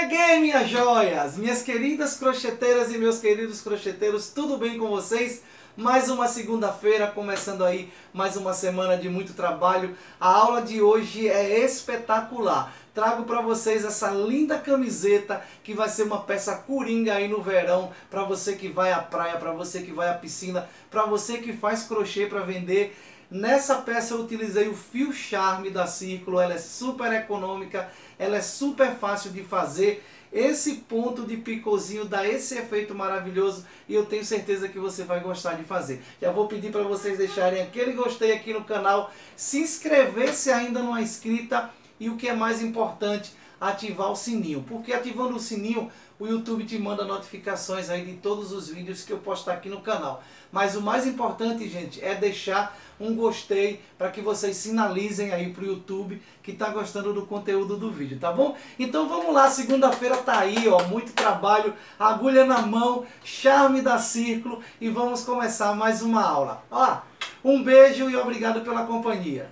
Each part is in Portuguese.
Cheguei, minhas joias! Minhas queridas crocheteiras e meus queridos crocheteiros, tudo bem com vocês? Mais uma segunda-feira, começando aí mais uma semana de muito trabalho. A aula de hoje é espetacular. Trago para vocês essa linda camiseta que vai ser uma peça coringa aí no verão, para você que vai à praia, para você que vai à piscina, para você que faz crochê para vender. Nessa peça eu utilizei o fio charme da Círculo, ela é super econômica, ela é super fácil de fazer. Esse ponto de picozinho dá esse efeito maravilhoso e eu tenho certeza que você vai gostar de fazer. Já vou pedir para vocês deixarem aquele gostei aqui no canal, se inscrever se ainda não é inscrita e o que é mais importante, ativar o sininho. Porque ativando o sininho, o YouTube te manda notificações aí de todos os vídeos que eu postar aqui no canal. Mas o mais importante, gente, é deixar um gostei para que vocês sinalizem aí para o YouTube que está gostando do conteúdo do vídeo, tá bom? Então vamos lá, segunda-feira tá aí, ó, muito trabalho, agulha na mão, charme da círculo e vamos começar mais uma aula. Ó, um beijo e obrigado pela companhia.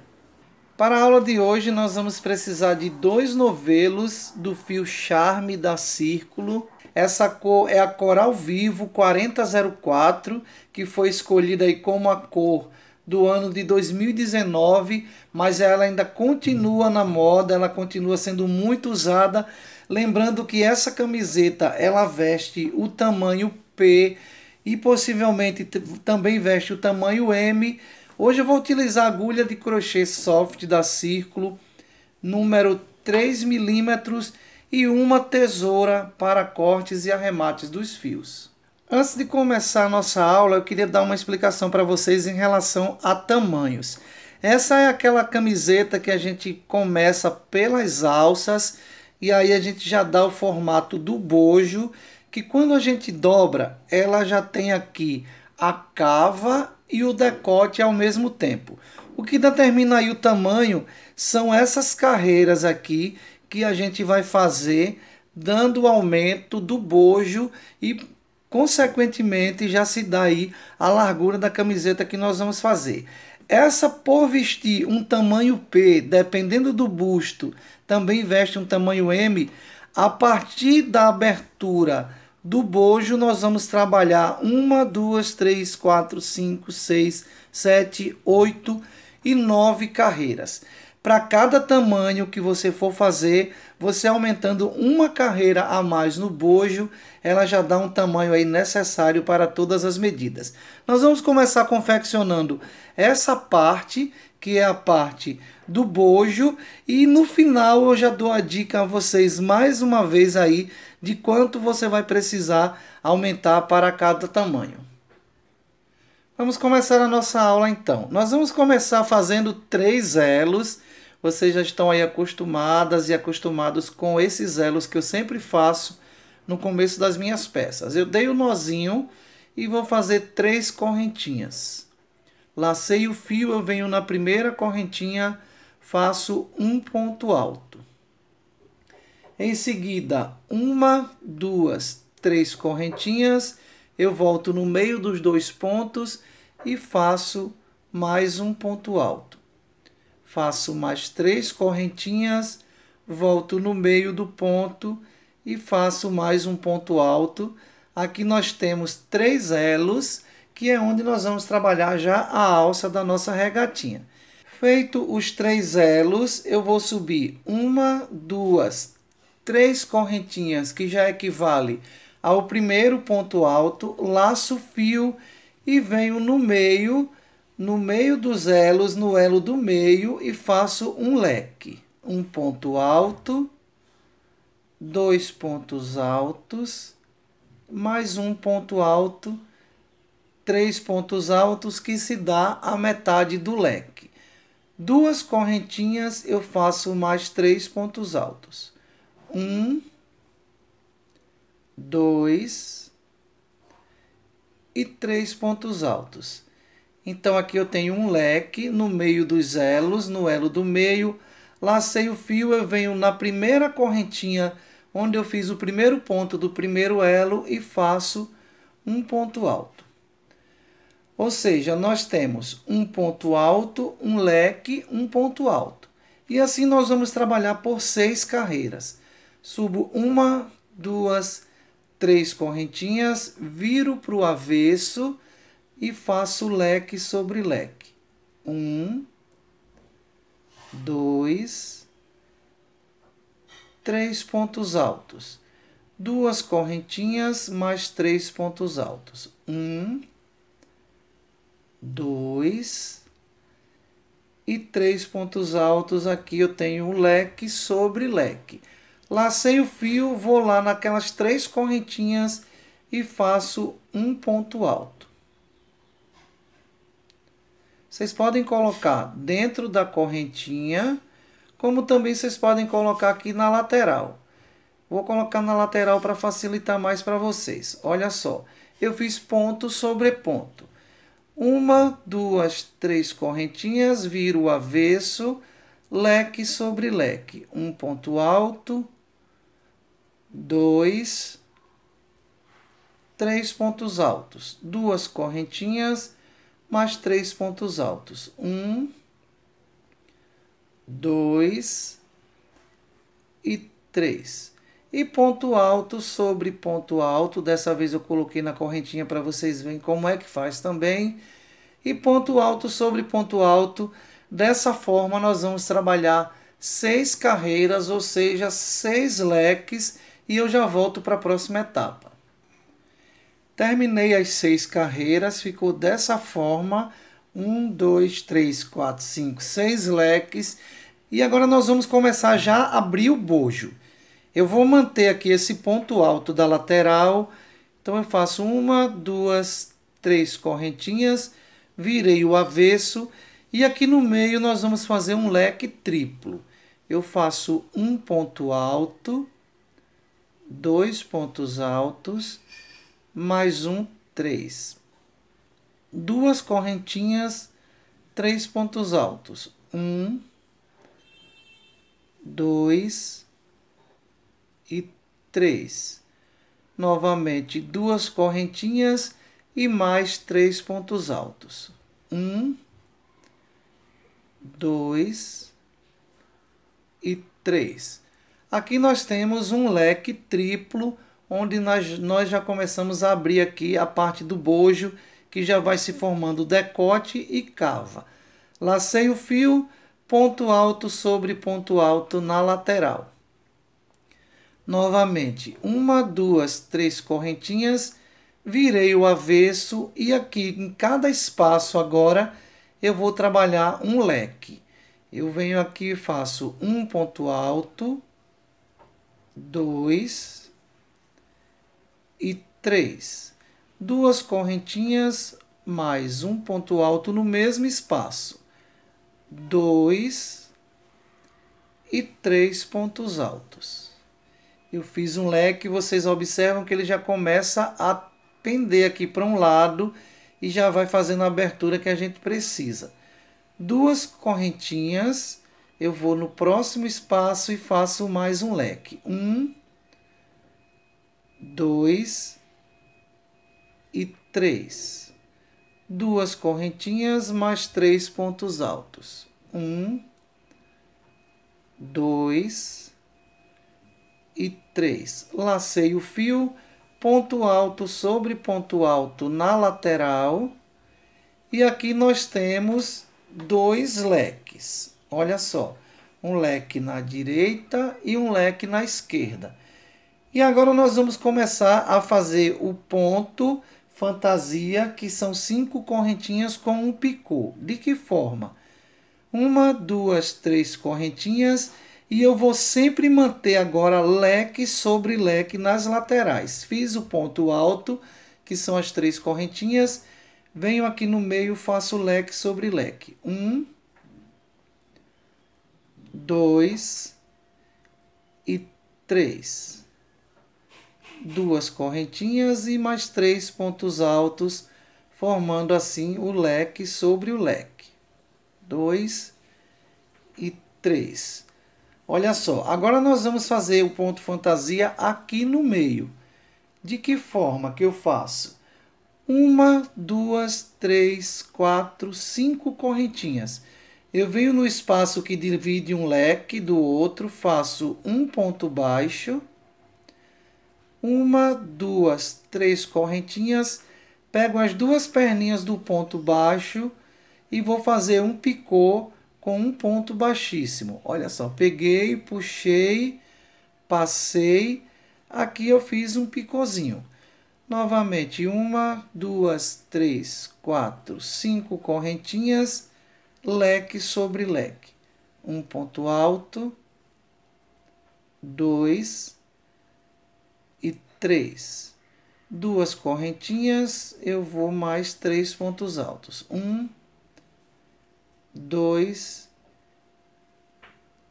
Para a aula de hoje nós vamos precisar de dois novelos do fio charme da círculo essa cor é a cor ao Vivo 4004, que foi escolhida aí como a cor do ano de 2019, mas ela ainda continua na moda, ela continua sendo muito usada. Lembrando que essa camiseta ela veste o tamanho P e possivelmente também veste o tamanho M. Hoje eu vou utilizar a agulha de crochê soft da Círculo, número 3 milímetros e uma tesoura para cortes e arremates dos fios. Antes de começar a nossa aula, eu queria dar uma explicação para vocês em relação a tamanhos. Essa é aquela camiseta que a gente começa pelas alças e aí a gente já dá o formato do bojo, que quando a gente dobra, ela já tem aqui a cava e o decote ao mesmo tempo. O que determina aí o tamanho são essas carreiras aqui que a gente vai fazer dando aumento do bojo e consequentemente já se dá aí a largura da camiseta que nós vamos fazer. Essa por vestir um tamanho P, dependendo do busto, também veste um tamanho M. A partir da abertura do bojo, nós vamos trabalhar uma, duas, três, quatro, cinco, seis, sete, oito e nove carreiras. Para cada tamanho que você for fazer, você aumentando uma carreira a mais no bojo, ela já dá um tamanho aí necessário para todas as medidas. Nós vamos começar confeccionando essa parte, que é a parte do bojo, e no final eu já dou a dica a vocês mais uma vez aí de quanto você vai precisar aumentar para cada tamanho. Vamos começar a nossa aula então. Nós vamos começar fazendo três elos vocês já estão aí acostumadas e acostumados com esses elos que eu sempre faço no começo das minhas peças. Eu dei o um nozinho e vou fazer três correntinhas. Lacei o fio, eu venho na primeira correntinha, faço um ponto alto. Em seguida, uma, duas, três correntinhas, eu volto no meio dos dois pontos e faço mais um ponto alto faço mais três correntinhas, volto no meio do ponto e faço mais um ponto alto. Aqui nós temos três elos, que é onde nós vamos trabalhar já a alça da nossa regatinha. Feito os três elos, eu vou subir uma, duas, três correntinhas, que já equivale ao primeiro ponto alto, laço fio e venho no meio no meio dos elos, no elo do meio, e faço um leque. Um ponto alto, dois pontos altos, mais um ponto alto, três pontos altos, que se dá a metade do leque. Duas correntinhas eu faço mais três pontos altos. Um, dois e três pontos altos então aqui eu tenho um leque no meio dos elos, no elo do meio, lacei o fio, eu venho na primeira correntinha onde eu fiz o primeiro ponto do primeiro elo e faço um ponto alto. Ou seja, nós temos um ponto alto, um leque, um ponto alto. E assim nós vamos trabalhar por seis carreiras. Subo uma, duas, três correntinhas, viro para o avesso e faço leque sobre leque. Um, dois, três pontos altos. Duas correntinhas mais três pontos altos. Um, dois e três pontos altos. Aqui eu tenho um leque sobre leque. Lacei o fio, vou lá naquelas três correntinhas e faço um ponto alto. Vocês podem colocar dentro da correntinha, como também vocês podem colocar aqui na lateral. Vou colocar na lateral para facilitar mais para vocês. Olha só, eu fiz ponto sobre ponto. Uma, duas, três correntinhas, viro o avesso, leque sobre leque. Um ponto alto, dois, três pontos altos. Duas correntinhas, mais três pontos altos. Um, dois e três. E ponto alto sobre ponto alto. Dessa vez eu coloquei na correntinha para vocês verem como é que faz também. E ponto alto sobre ponto alto. Dessa forma, nós vamos trabalhar seis carreiras, ou seja, seis leques. E eu já volto para a próxima etapa. Terminei as seis carreiras, ficou dessa forma: um, dois, três, quatro, cinco, seis leques. E agora nós vamos começar já a abrir o bojo. Eu vou manter aqui esse ponto alto da lateral. Então eu faço uma, duas, três correntinhas, virei o avesso e aqui no meio nós vamos fazer um leque triplo. Eu faço um ponto alto, dois pontos altos mais um, 3. Duas correntinhas, três pontos altos. Um, dois e três. Novamente, duas correntinhas e mais três pontos altos. Um, dois e três. Aqui nós temos um leque triplo onde nós, nós já começamos a abrir aqui a parte do bojo, que já vai se formando decote e cava. Lacei o fio, ponto alto sobre ponto alto na lateral. Novamente, uma, duas, três correntinhas, virei o avesso e aqui em cada espaço agora eu vou trabalhar um leque. Eu venho aqui e faço um ponto alto, dois, e 3. Duas correntinhas mais um ponto alto no mesmo espaço. 2 e 3 pontos altos. Eu fiz um leque, vocês observam que ele já começa a pender aqui para um lado e já vai fazendo a abertura que a gente precisa. Duas correntinhas, eu vou no próximo espaço e faço mais um leque. Um 2 e 3. Duas correntinhas mais três pontos altos. Um, dois e 3. Lacei o fio, ponto alto sobre ponto alto na lateral. E aqui nós temos dois leques. Olha só, um leque na direita e um leque na esquerda. E agora nós vamos começar a fazer o ponto fantasia, que são cinco correntinhas com um picô. De que forma? Uma, duas, três correntinhas e eu vou sempre manter agora leque sobre leque nas laterais. Fiz o ponto alto, que são as três correntinhas, venho aqui no meio, faço leque sobre leque. Um, dois e três duas correntinhas e mais três pontos altos, formando assim o leque sobre o leque. 2 e 3. Olha só, agora nós vamos fazer o ponto fantasia aqui no meio. De que forma que eu faço? Uma, duas, três, quatro, cinco correntinhas. Eu venho no espaço que divide um leque do outro, faço um ponto baixo uma, duas, três correntinhas, pego as duas perninhas do ponto baixo e vou fazer um picô com um ponto baixíssimo. Olha só, peguei, puxei, passei, aqui eu fiz um picôzinho. Novamente, uma, duas, três, quatro, cinco correntinhas, leque sobre leque. Um ponto alto, dois, 3. Duas correntinhas, eu vou mais três pontos altos. Um, dois,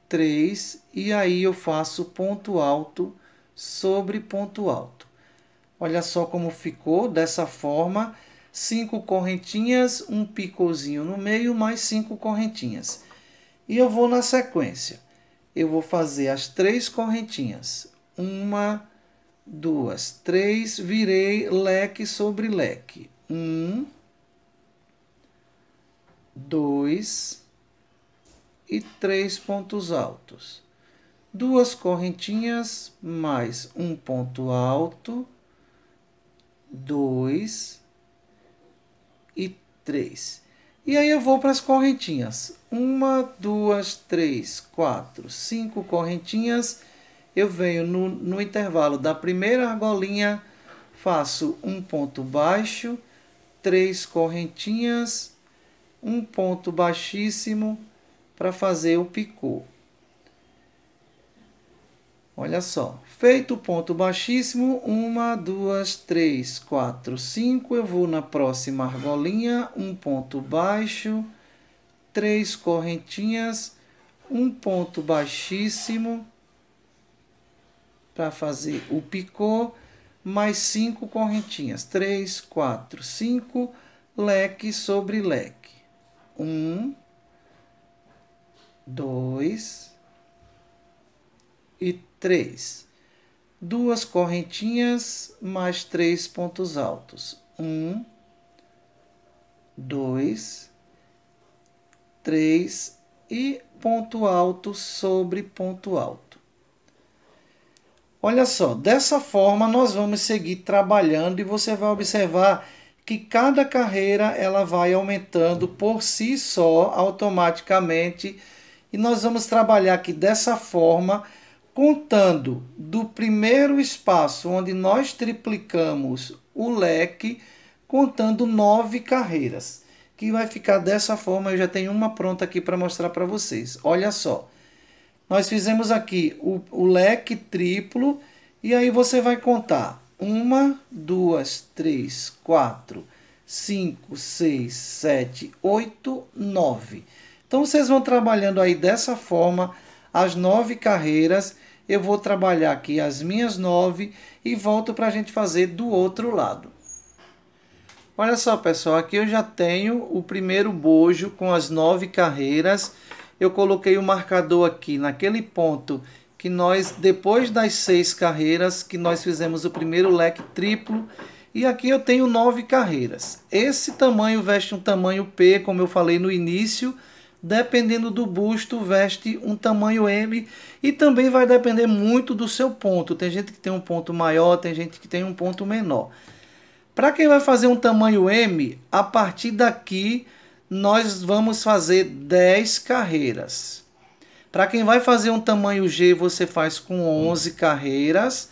três, e aí eu faço ponto alto sobre ponto alto. Olha só como ficou dessa forma: cinco correntinhas, um picozinho no meio, mais cinco correntinhas. E eu vou na sequência. Eu vou fazer as três correntinhas. Uma, duas, três, virei leque sobre leque. Um, dois e três pontos altos. Duas correntinhas mais um ponto alto, dois e três. E aí eu vou para as correntinhas. Uma, duas, três, quatro, cinco correntinhas eu venho no, no intervalo da primeira argolinha, faço um ponto baixo, três correntinhas, um ponto baixíssimo para fazer o picô. Olha só, feito o ponto baixíssimo, uma, duas, três, quatro, cinco. Eu vou na próxima argolinha, um ponto baixo, três correntinhas, um ponto baixíssimo para fazer o picô, mais cinco correntinhas. Três, quatro, cinco, leque sobre leque. Um, dois e três. Duas correntinhas mais três pontos altos. Um, dois, três e ponto alto sobre ponto alto. Olha só, dessa forma nós vamos seguir trabalhando e você vai observar que cada carreira ela vai aumentando por si só automaticamente e nós vamos trabalhar aqui dessa forma contando do primeiro espaço onde nós triplicamos o leque contando nove carreiras que vai ficar dessa forma eu já tenho uma pronta aqui para mostrar para vocês olha só nós fizemos aqui o, o leque triplo e aí você vai contar. Uma, duas, três, quatro, cinco, seis, sete, oito, nove. Então vocês vão trabalhando aí dessa forma as nove carreiras. Eu vou trabalhar aqui as minhas nove e volto para a gente fazer do outro lado. Olha só, pessoal, aqui eu já tenho o primeiro bojo com as nove carreiras eu coloquei o marcador aqui naquele ponto que nós, depois das seis carreiras, que nós fizemos o primeiro leque triplo, e aqui eu tenho nove carreiras. Esse tamanho veste um tamanho P, como eu falei no início, dependendo do busto, veste um tamanho M, e também vai depender muito do seu ponto. Tem gente que tem um ponto maior, tem gente que tem um ponto menor. Para quem vai fazer um tamanho M, a partir daqui nós vamos fazer 10 carreiras. Para quem vai fazer um tamanho G, você faz com 11 carreiras.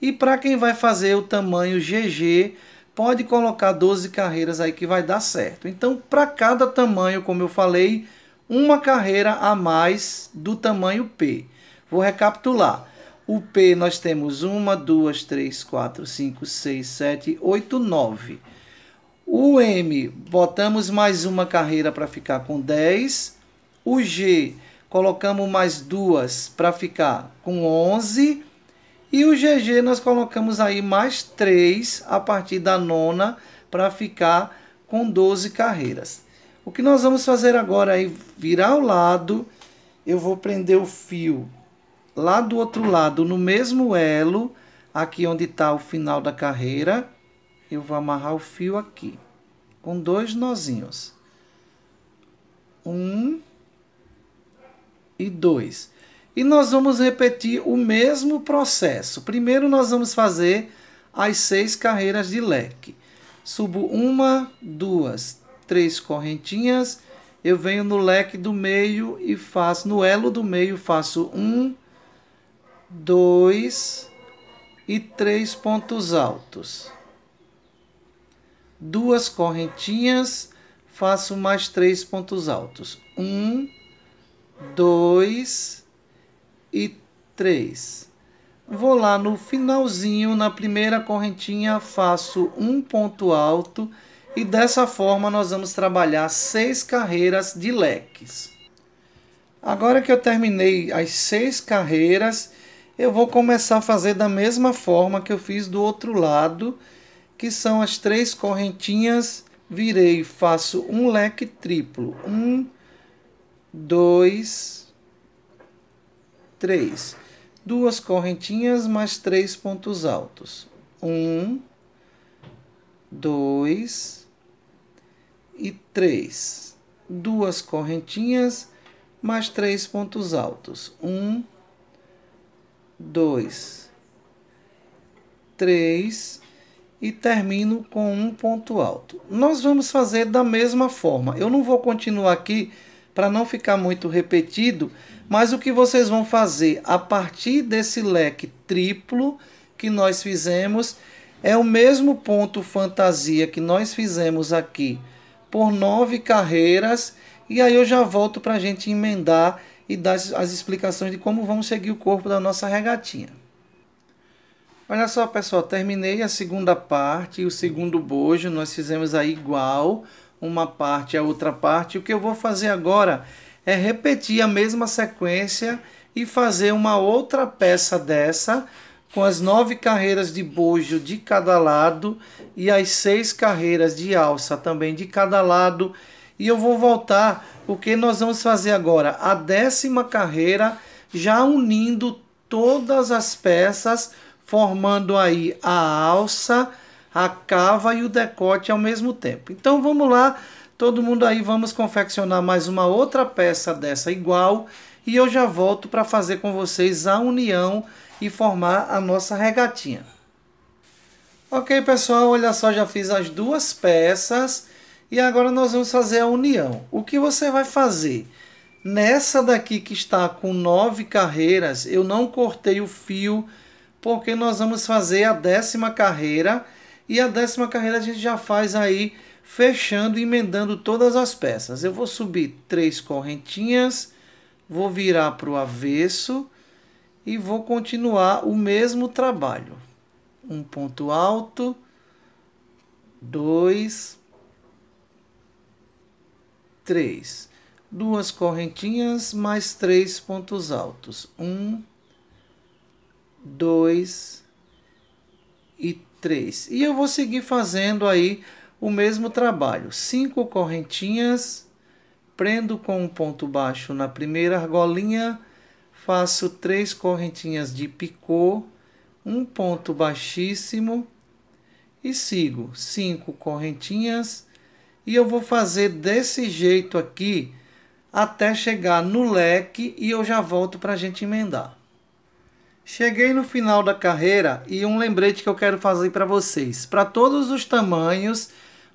E para quem vai fazer o tamanho GG, pode colocar 12 carreiras aí que vai dar certo. Então, para cada tamanho, como eu falei, uma carreira a mais do tamanho P. Vou recapitular. O P nós temos 1, 2, 3, 4, 5, 6, 7, 8, 9. O M, botamos mais uma carreira para ficar com 10. O G, colocamos mais duas para ficar com 11. E o GG, nós colocamos aí mais três a partir da nona para ficar com 12 carreiras. O que nós vamos fazer agora é virar o lado. Eu vou prender o fio lá do outro lado, no mesmo elo, aqui onde está o final da carreira eu vou amarrar o fio aqui, com dois nozinhos. Um e dois. E nós vamos repetir o mesmo processo. Primeiro nós vamos fazer as seis carreiras de leque. Subo uma, duas, três correntinhas. Eu venho no leque do meio e faço, no elo do meio, faço um, dois e três pontos altos duas correntinhas, faço mais três pontos altos. Um, dois e três. Vou lá no finalzinho, na primeira correntinha, faço um ponto alto e dessa forma nós vamos trabalhar seis carreiras de leques. Agora que eu terminei as seis carreiras, eu vou começar a fazer da mesma forma que eu fiz do outro lado, que são as três correntinhas, virei, faço um leque triplo. Um, dois, três. Duas correntinhas mais três pontos altos. Um, dois e três. Duas correntinhas mais três pontos altos. Um, dois, três e termino com um ponto alto. Nós vamos fazer da mesma forma. Eu não vou continuar aqui para não ficar muito repetido, mas o que vocês vão fazer a partir desse leque triplo que nós fizemos é o mesmo ponto fantasia que nós fizemos aqui por nove carreiras. E aí eu já volto para a gente emendar e dar as explicações de como vamos seguir o corpo da nossa regatinha. Olha só, pessoal, terminei a segunda parte e o segundo bojo. Nós fizemos aí igual uma parte a outra parte. O que eu vou fazer agora é repetir a mesma sequência e fazer uma outra peça dessa com as nove carreiras de bojo de cada lado e as seis carreiras de alça também de cada lado. E eu vou voltar porque nós vamos fazer agora a décima carreira já unindo todas as peças formando aí a alça, a cava e o decote ao mesmo tempo. Então vamos lá, todo mundo aí vamos confeccionar mais uma outra peça dessa igual e eu já volto para fazer com vocês a união e formar a nossa regatinha. Ok pessoal, olha só, já fiz as duas peças e agora nós vamos fazer a união. O que você vai fazer? Nessa daqui que está com nove carreiras, eu não cortei o fio porque nós vamos fazer a décima carreira e a décima carreira a gente já faz aí fechando e emendando todas as peças. Eu vou subir três correntinhas, vou virar para o avesso e vou continuar o mesmo trabalho. Um ponto alto, dois, três. Duas correntinhas mais três pontos altos. Um, 2 e 3. E eu vou seguir fazendo aí o mesmo trabalho. Cinco correntinhas, prendo com um ponto baixo na primeira argolinha, faço três correntinhas de picô, um ponto baixíssimo e sigo cinco correntinhas e eu vou fazer desse jeito aqui até chegar no leque e eu já volto para a gente emendar. Cheguei no final da carreira e um lembrete que eu quero fazer para vocês. Para todos os tamanhos,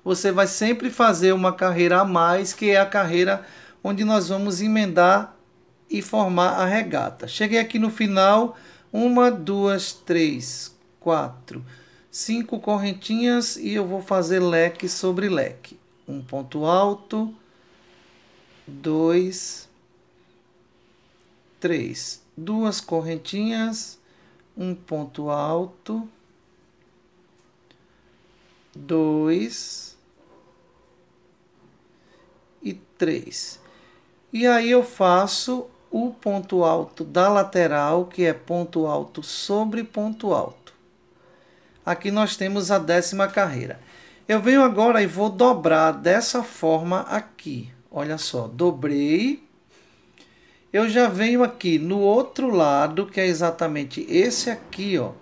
você vai sempre fazer uma carreira a mais, que é a carreira onde nós vamos emendar e formar a regata. Cheguei aqui no final, uma, duas, três, quatro, cinco correntinhas e eu vou fazer leque sobre leque. Um ponto alto, dois, três duas correntinhas, um ponto alto, dois e três. E aí eu faço o ponto alto da lateral, que é ponto alto sobre ponto alto. Aqui nós temos a décima carreira. Eu venho agora e vou dobrar dessa forma aqui. Olha só, dobrei eu já venho aqui no outro lado, que é exatamente esse aqui, ó.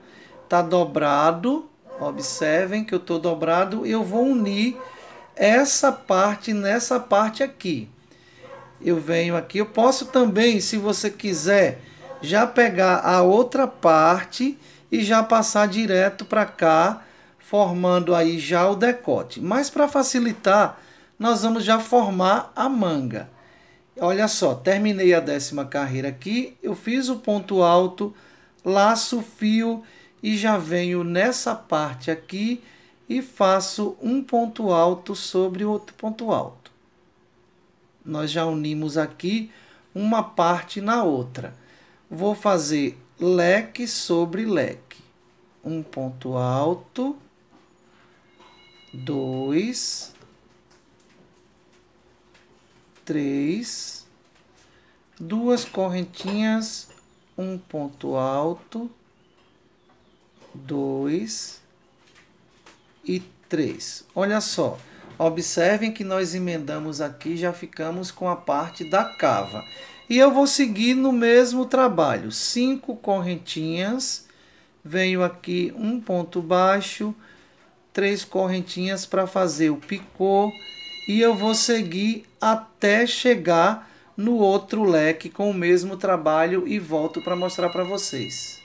Tá dobrado, observem que eu tô dobrado, eu vou unir essa parte nessa parte aqui. Eu venho aqui, eu posso também, se você quiser, já pegar a outra parte e já passar direto para cá, formando aí já o decote. Mas para facilitar, nós vamos já formar a manga. Olha só, terminei a décima carreira aqui, eu fiz o ponto alto, laço o fio e já venho nessa parte aqui e faço um ponto alto sobre outro ponto alto. Nós já unimos aqui uma parte na outra. Vou fazer leque sobre leque. Um ponto alto, dois, três, duas correntinhas, um ponto alto, dois e três. Olha só, observem que nós emendamos aqui, já ficamos com a parte da cava. E eu vou seguir no mesmo trabalho, cinco correntinhas, venho aqui um ponto baixo, três correntinhas para fazer o picô e eu vou seguir até chegar no outro leque com o mesmo trabalho e volto para mostrar para vocês.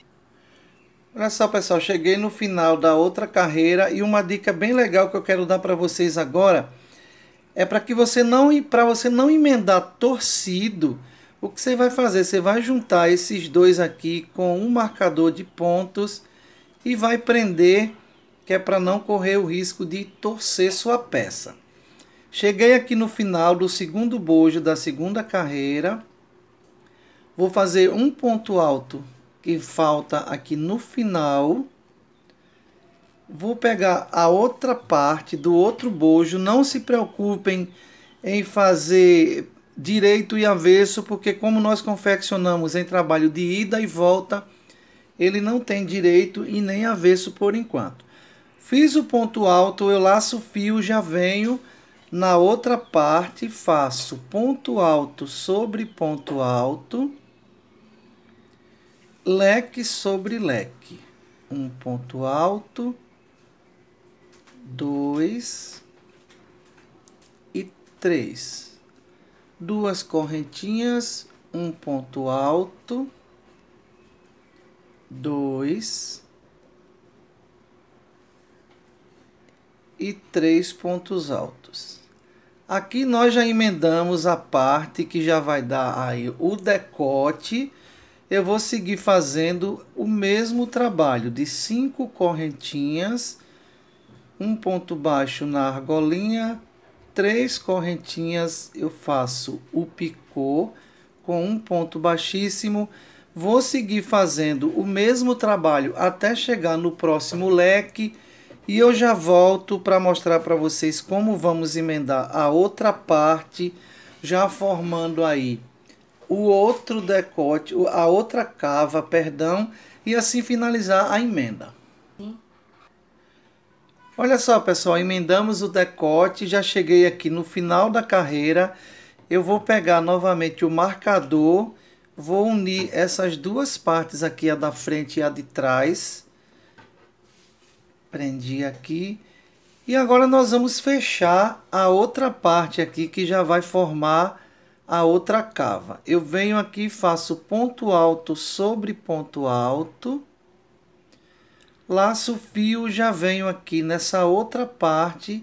Olha só pessoal, cheguei no final da outra carreira e uma dica bem legal que eu quero dar para vocês agora é para que você não para você não emendar torcido. O que você vai fazer? Você vai juntar esses dois aqui com um marcador de pontos e vai prender, que é para não correr o risco de torcer sua peça. Cheguei aqui no final do segundo bojo da segunda carreira. Vou fazer um ponto alto que falta aqui no final. Vou pegar a outra parte do outro bojo. Não se preocupem em fazer direito e avesso, porque como nós confeccionamos em trabalho de ida e volta, ele não tem direito e nem avesso por enquanto. Fiz o ponto alto, eu laço o fio, já venho na outra parte, faço ponto alto sobre ponto alto, leque sobre leque. Um ponto alto, dois e três. Duas correntinhas, um ponto alto, dois e três pontos altos. Aqui nós já emendamos a parte que já vai dar aí o decote. Eu vou seguir fazendo o mesmo trabalho de cinco correntinhas, um ponto baixo na argolinha, três correntinhas eu faço o picô com um ponto baixíssimo. Vou seguir fazendo o mesmo trabalho até chegar no próximo leque e eu já volto para mostrar para vocês como vamos emendar a outra parte, já formando aí o outro decote, a outra cava, perdão, e assim finalizar a emenda. Olha só, pessoal, emendamos o decote, já cheguei aqui no final da carreira. Eu vou pegar novamente o marcador, vou unir essas duas partes aqui, a da frente e a de trás prendi aqui. E agora nós vamos fechar a outra parte aqui que já vai formar a outra cava. Eu venho aqui, faço ponto alto sobre ponto alto. Laço o fio, já venho aqui nessa outra parte,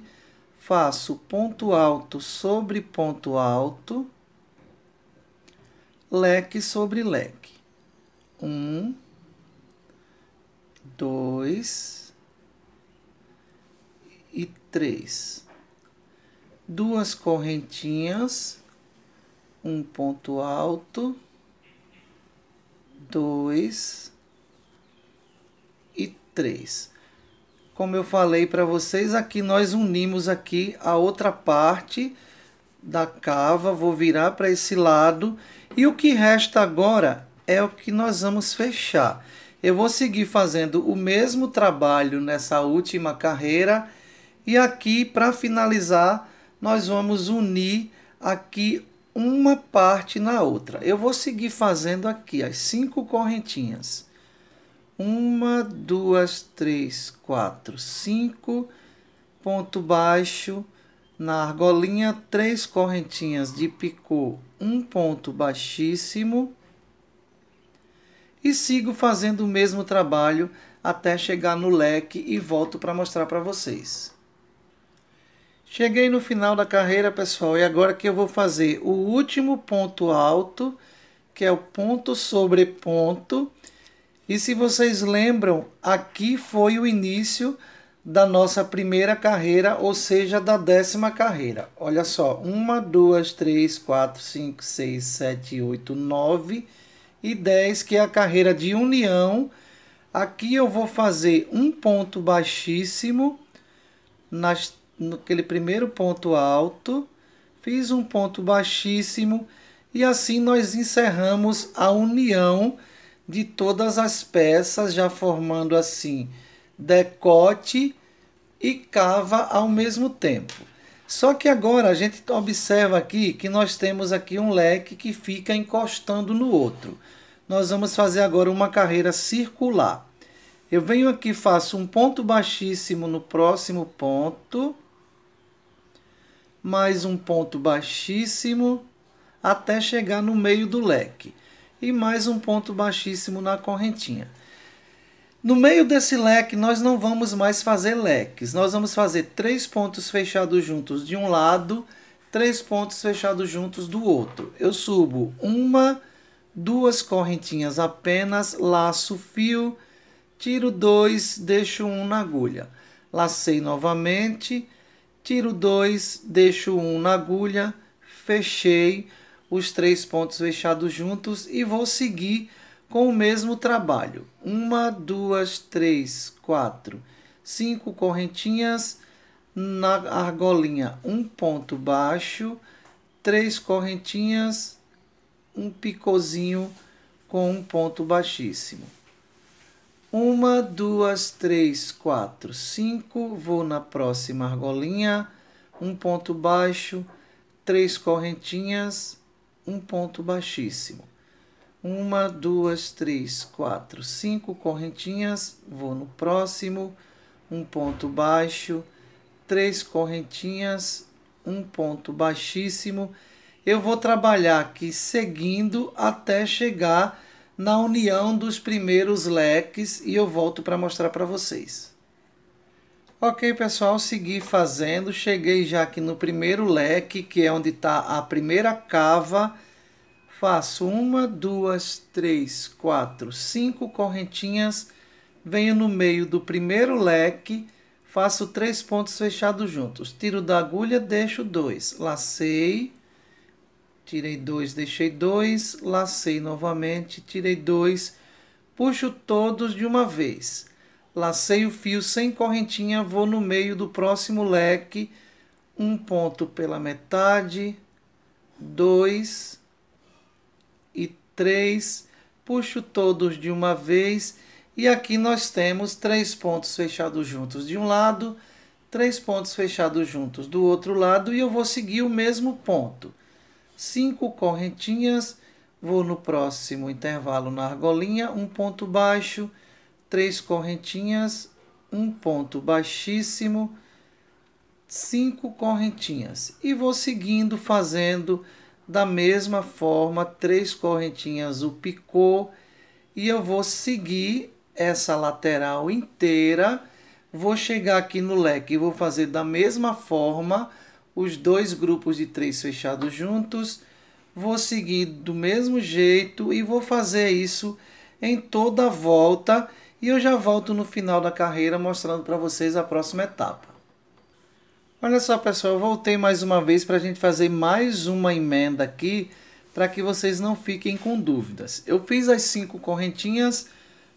faço ponto alto sobre ponto alto. Leque sobre leque. Um, dois 3. Duas correntinhas, um ponto alto, dois e três. Como eu falei para vocês, aqui nós unimos aqui a outra parte da cava, vou virar para esse lado. E o que resta agora é o que nós vamos fechar. Eu vou seguir fazendo o mesmo trabalho nessa última carreira e aqui, para finalizar, nós vamos unir aqui uma parte na outra. Eu vou seguir fazendo aqui as cinco correntinhas. Uma, duas, três, quatro, cinco, ponto baixo, na argolinha, três correntinhas de picô, um ponto baixíssimo. E sigo fazendo o mesmo trabalho até chegar no leque e volto para mostrar para vocês. Cheguei no final da carreira, pessoal, e agora que eu vou fazer o último ponto alto, que é o ponto sobre ponto. E se vocês lembram, aqui foi o início da nossa primeira carreira, ou seja, da décima carreira. Olha só, uma, duas, três, quatro, cinco, seis, sete, oito, nove e 10, que é a carreira de união. Aqui eu vou fazer um ponto baixíssimo nas naquele primeiro ponto alto, fiz um ponto baixíssimo e assim nós encerramos a união de todas as peças, já formando assim decote e cava ao mesmo tempo. Só que agora a gente observa aqui que nós temos aqui um leque que fica encostando no outro. Nós vamos fazer agora uma carreira circular. Eu venho aqui, faço um ponto baixíssimo no próximo ponto mais um ponto baixíssimo até chegar no meio do leque e mais um ponto baixíssimo na correntinha. No meio desse leque, nós não vamos mais fazer leques. Nós vamos fazer três pontos fechados juntos de um lado, três pontos fechados juntos do outro. Eu subo uma, duas correntinhas apenas, laço fio, tiro dois, deixo um na agulha. Lacei novamente, tiro dois, deixo um na agulha, fechei os três pontos fechados juntos e vou seguir com o mesmo trabalho. Uma, duas, três, quatro, cinco correntinhas na argolinha, um ponto baixo, três correntinhas, um picozinho com um ponto baixíssimo. Uma, duas, três, quatro, cinco. Vou na próxima argolinha. Um ponto baixo, três correntinhas, um ponto baixíssimo. Uma, duas, três, quatro, cinco correntinhas. Vou no próximo, um ponto baixo, três correntinhas, um ponto baixíssimo. Eu vou trabalhar aqui seguindo até chegar na união dos primeiros leques e eu volto para mostrar para vocês. Ok, pessoal, segui fazendo, cheguei já aqui no primeiro leque, que é onde está a primeira cava. Faço uma, duas, três, quatro, cinco correntinhas, venho no meio do primeiro leque, faço três pontos fechados juntos, tiro da agulha, deixo dois, lacei, tirei dois deixei dois lacei novamente, tirei dois puxo todos de uma vez. Lacei o fio sem correntinha, vou no meio do próximo leque, um ponto pela metade, dois e três, puxo todos de uma vez e aqui nós temos três pontos fechados juntos de um lado, três pontos fechados juntos do outro lado e eu vou seguir o mesmo ponto cinco correntinhas, vou no próximo intervalo na argolinha, um ponto baixo, três correntinhas, um ponto baixíssimo, cinco correntinhas. E vou seguindo fazendo da mesma forma, três correntinhas o picô, e eu vou seguir essa lateral inteira, vou chegar aqui no leque e vou fazer da mesma forma os dois grupos de três fechados juntos. Vou seguir do mesmo jeito e vou fazer isso em toda a volta. E eu já volto no final da carreira mostrando para vocês a próxima etapa. Olha só, pessoal, eu voltei mais uma vez para a gente fazer mais uma emenda aqui para que vocês não fiquem com dúvidas. Eu fiz as cinco correntinhas,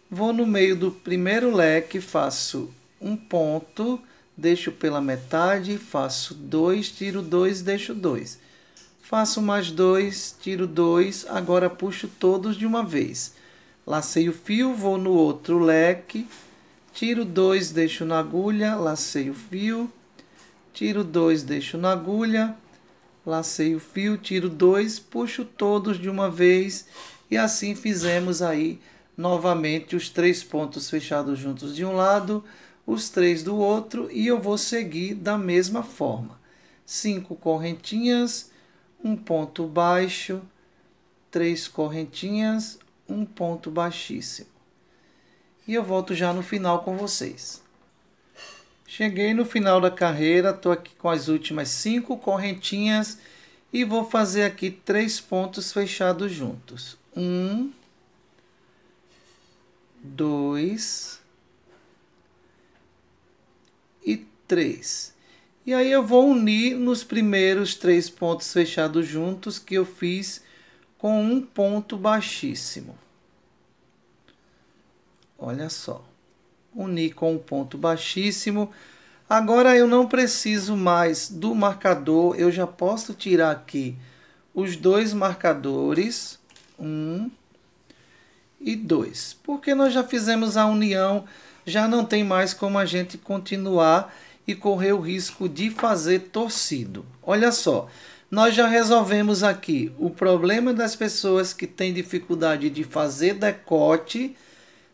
vou no meio do primeiro leque, faço um ponto deixo pela metade, faço 2, tiro 2, deixo 2. Faço mais 2, tiro 2, agora puxo todos de uma vez. Lacei o fio, vou no outro leque, tiro 2, deixo na agulha, lacei o fio, tiro 2, deixo na agulha, lacei o fio, tiro 2, puxo todos de uma vez e assim fizemos aí novamente os três pontos fechados juntos de um lado, os três do outro e eu vou seguir da mesma forma. Cinco correntinhas, um ponto baixo, três correntinhas, um ponto baixíssimo. E eu volto já no final com vocês. Cheguei no final da carreira, estou aqui com as últimas cinco correntinhas e vou fazer aqui três pontos fechados juntos. Um, dois, 3. E aí eu vou unir nos primeiros três pontos fechados juntos que eu fiz com um ponto baixíssimo. Olha só. Unir com um ponto baixíssimo. Agora eu não preciso mais do marcador, eu já posso tirar aqui os dois marcadores, um e dois, porque nós já fizemos a união, já não tem mais como a gente continuar e correr o risco de fazer torcido. Olha só, nós já resolvemos aqui o problema das pessoas que têm dificuldade de fazer decote,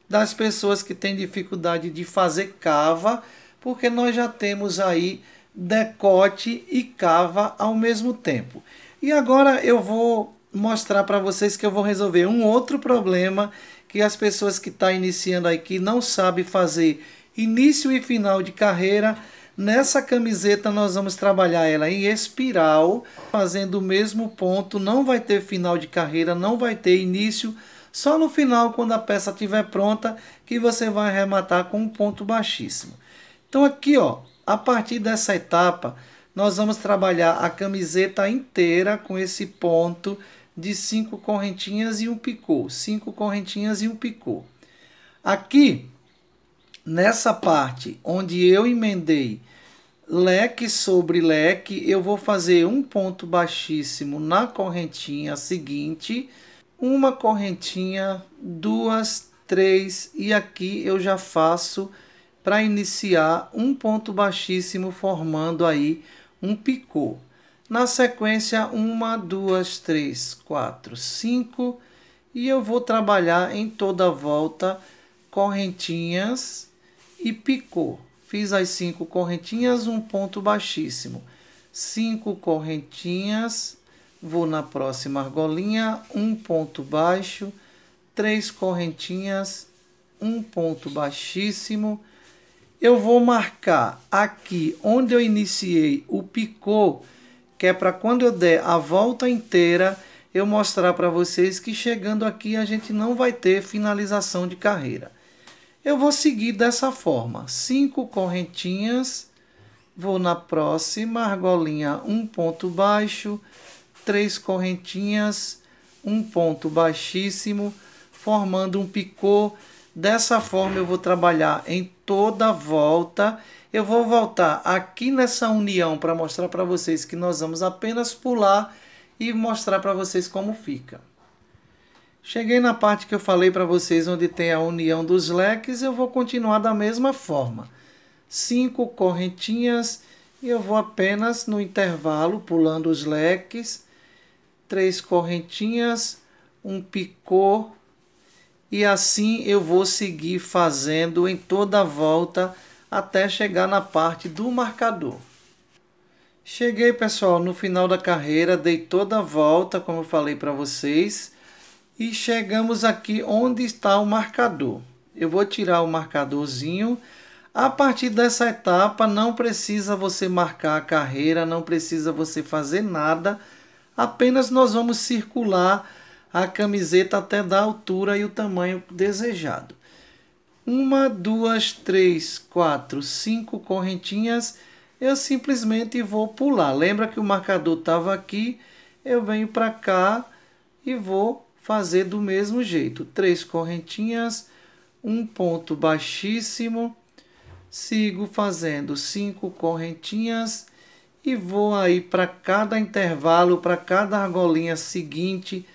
das pessoas que têm dificuldade de fazer cava, porque nós já temos aí decote e cava ao mesmo tempo. E agora eu vou mostrar para vocês que eu vou resolver um outro problema que as pessoas que estão tá iniciando aqui não sabem fazer início e final de carreira Nessa camiseta nós vamos trabalhar ela em espiral, fazendo o mesmo ponto, não vai ter final de carreira, não vai ter início, só no final quando a peça estiver pronta que você vai arrematar com um ponto baixíssimo. Então aqui ó, a partir dessa etapa nós vamos trabalhar a camiseta inteira com esse ponto de cinco correntinhas e um picô, cinco correntinhas e um picô. Aqui nessa parte onde eu emendei leque sobre leque, eu vou fazer um ponto baixíssimo na correntinha seguinte, uma correntinha, duas, três, e aqui eu já faço para iniciar um ponto baixíssimo formando aí um picô. Na sequência, uma, duas, três, quatro, cinco, e eu vou trabalhar em toda a volta correntinhas e picou. Fiz as cinco correntinhas, um ponto baixíssimo. Cinco correntinhas, vou na próxima argolinha, um ponto baixo, três correntinhas, um ponto baixíssimo. Eu vou marcar aqui onde eu iniciei o picô, que é para quando eu der a volta inteira, eu mostrar para vocês que chegando aqui a gente não vai ter finalização de carreira. Eu vou seguir dessa forma: cinco correntinhas, vou na próxima, argolinha, um ponto baixo, três correntinhas, um ponto baixíssimo, formando um picô. Dessa forma, eu vou trabalhar em toda a volta. Eu vou voltar aqui nessa união para mostrar para vocês que nós vamos apenas pular e mostrar para vocês como fica. Cheguei na parte que eu falei para vocês onde tem a união dos leques, eu vou continuar da mesma forma. Cinco correntinhas e eu vou apenas no intervalo pulando os leques, três correntinhas, um picô e assim eu vou seguir fazendo em toda a volta até chegar na parte do marcador. Cheguei pessoal no final da carreira, dei toda a volta como eu falei para vocês e chegamos aqui onde está o marcador. Eu vou tirar o marcadorzinho. A partir dessa etapa, não precisa você marcar a carreira, não precisa você fazer nada. Apenas nós vamos circular a camiseta até da altura e o tamanho desejado. Uma, duas, três, quatro, cinco correntinhas. Eu simplesmente vou pular. Lembra que o marcador estava aqui. Eu venho para cá e vou fazer do mesmo jeito. Três correntinhas, um ponto baixíssimo, sigo fazendo cinco correntinhas e vou aí para cada intervalo, para cada argolinha seguinte,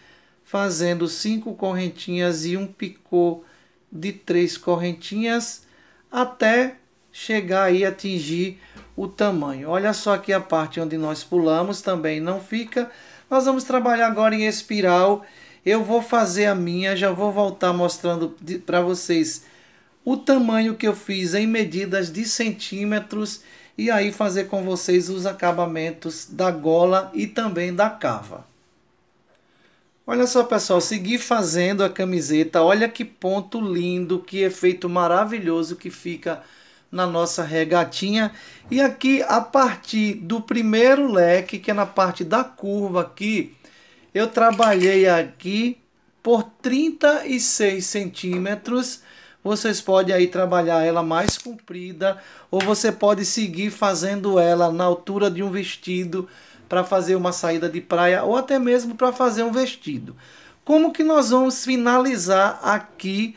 fazendo cinco correntinhas e um picô de três correntinhas até chegar aí atingir o tamanho. Olha só aqui a parte onde nós pulamos também não fica. Nós vamos trabalhar agora em espiral eu vou fazer a minha, já vou voltar mostrando para vocês o tamanho que eu fiz em medidas de centímetros e aí fazer com vocês os acabamentos da gola e também da cava. Olha só pessoal, seguir fazendo a camiseta, olha que ponto lindo, que efeito maravilhoso que fica na nossa regatinha. E aqui a partir do primeiro leque, que é na parte da curva aqui, eu trabalhei aqui por 36 centímetros. Vocês podem aí trabalhar ela mais comprida ou você pode seguir fazendo ela na altura de um vestido para fazer uma saída de praia ou até mesmo para fazer um vestido. Como que nós vamos finalizar aqui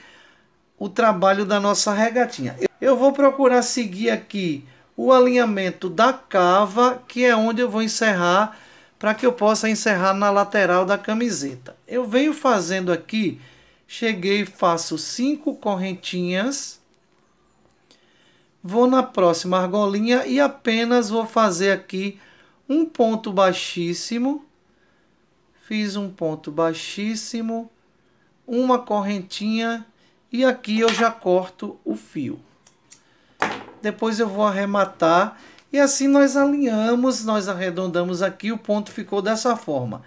o trabalho da nossa regatinha? Eu vou procurar seguir aqui o alinhamento da cava, que é onde eu vou encerrar para que eu possa encerrar na lateral da camiseta. Eu venho fazendo aqui, cheguei, faço cinco correntinhas, vou na próxima argolinha e apenas vou fazer aqui um ponto baixíssimo, fiz um ponto baixíssimo, uma correntinha e aqui eu já corto o fio. Depois eu vou arrematar e assim nós alinhamos, nós arredondamos aqui, o ponto ficou dessa forma.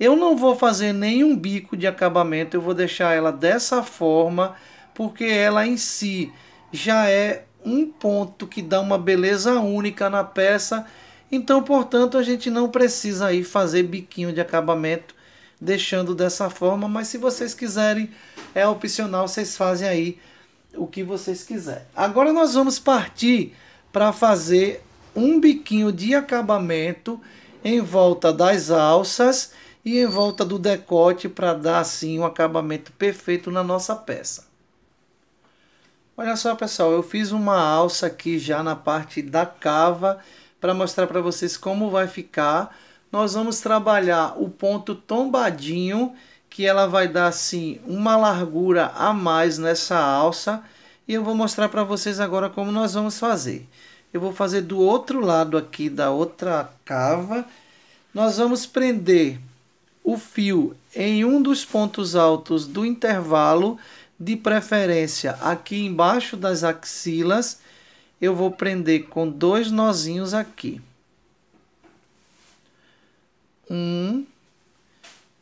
Eu não vou fazer nenhum bico de acabamento, eu vou deixar ela dessa forma, porque ela em si já é um ponto que dá uma beleza única na peça. Então, portanto, a gente não precisa aí fazer biquinho de acabamento, deixando dessa forma, mas se vocês quiserem, é opcional, vocês fazem aí o que vocês quiserem. Agora nós vamos partir para fazer um biquinho de acabamento em volta das alças e em volta do decote para dar assim um acabamento perfeito na nossa peça. Olha só pessoal, eu fiz uma alça aqui já na parte da cava para mostrar para vocês como vai ficar. Nós vamos trabalhar o ponto tombadinho que ela vai dar assim uma largura a mais nessa alça e eu vou mostrar para vocês agora como nós vamos fazer eu vou fazer do outro lado aqui da outra cava. Nós vamos prender o fio em um dos pontos altos do intervalo, de preferência aqui embaixo das axilas. Eu vou prender com dois nozinhos aqui. Um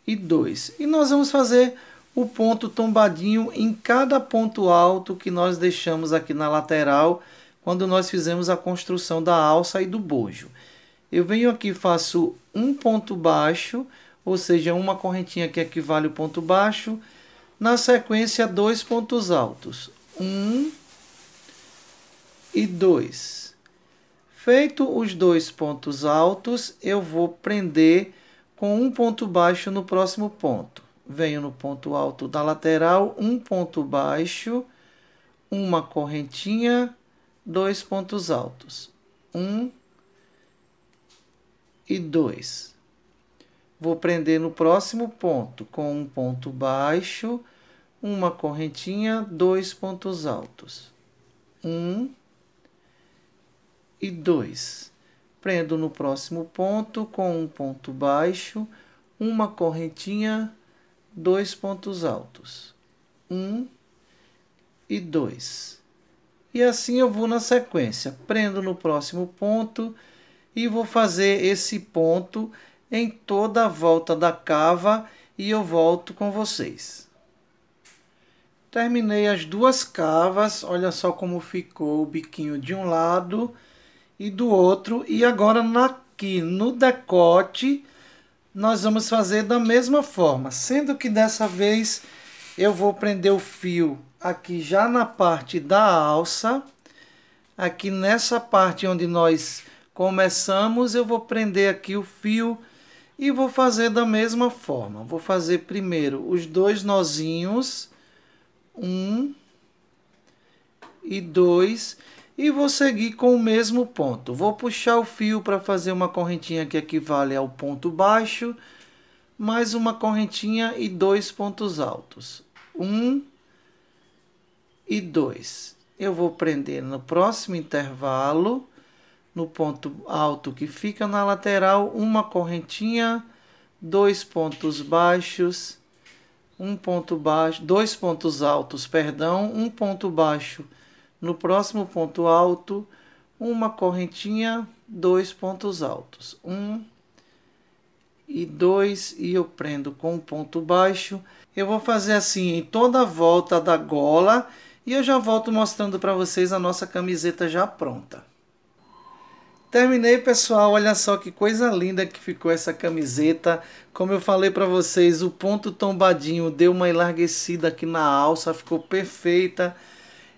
e dois. E nós vamos fazer o ponto tombadinho em cada ponto alto que nós deixamos aqui na lateral quando nós fizemos a construção da alça e do bojo. Eu venho aqui faço um ponto baixo, ou seja, uma correntinha que equivale ao ponto baixo. Na sequência, dois pontos altos. Um e dois. Feito os dois pontos altos, eu vou prender com um ponto baixo no próximo ponto. Venho no ponto alto da lateral, um ponto baixo, uma correntinha, dois pontos altos. Um e dois. Vou prender no próximo ponto com um ponto baixo, uma correntinha, dois pontos altos. Um e dois. Prendo no próximo ponto com um ponto baixo, uma correntinha, dois pontos altos. Um e dois e assim eu vou na sequência. Prendo no próximo ponto e vou fazer esse ponto em toda a volta da cava e eu volto com vocês. Terminei as duas cavas, olha só como ficou o biquinho de um lado e do outro. E agora aqui no decote nós vamos fazer da mesma forma, sendo que dessa vez eu vou prender o fio aqui já na parte da alça, aqui nessa parte onde nós começamos, eu vou prender aqui o fio e vou fazer da mesma forma. Vou fazer primeiro os dois nozinhos, um e dois, e vou seguir com o mesmo ponto. Vou puxar o fio para fazer uma correntinha que equivale ao ponto baixo, mais uma correntinha e dois pontos altos um e dois. Eu vou prender no próximo intervalo, no ponto alto que fica na lateral, uma correntinha, dois pontos baixos, um ponto baixo, dois pontos altos, perdão, um ponto baixo no próximo ponto alto, uma correntinha, dois pontos altos, um e dois, e eu prendo com um ponto baixo eu vou fazer assim em toda a volta da gola e eu já volto mostrando para vocês a nossa camiseta já pronta. Terminei, pessoal. Olha só que coisa linda que ficou essa camiseta. Como eu falei para vocês, o ponto tombadinho deu uma enlarguecida aqui na alça, ficou perfeita.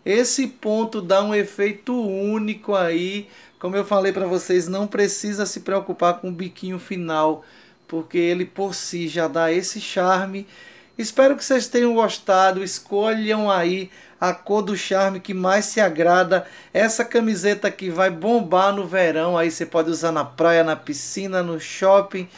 Esse ponto dá um efeito único aí. Como eu falei para vocês, não precisa se preocupar com o biquinho final, porque ele por si já dá esse charme Espero que vocês tenham gostado. Escolham aí a cor do charme que mais se agrada. Essa camiseta aqui vai bombar no verão. Aí você pode usar na praia, na piscina, no shopping,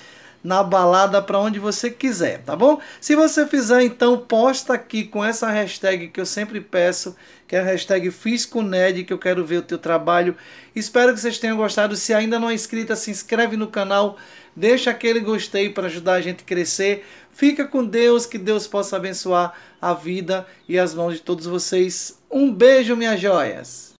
na balada, para onde você quiser, tá bom? Se você fizer, então posta aqui com essa hashtag que eu sempre peço, que é a hashtag Fiz com Ned, que eu quero ver o teu trabalho. Espero que vocês tenham gostado. Se ainda não é inscrita, se inscreve no canal, deixa aquele gostei para ajudar a gente a crescer. Fica com Deus, que Deus possa abençoar a vida e as mãos de todos vocês. Um beijo, minhas joias!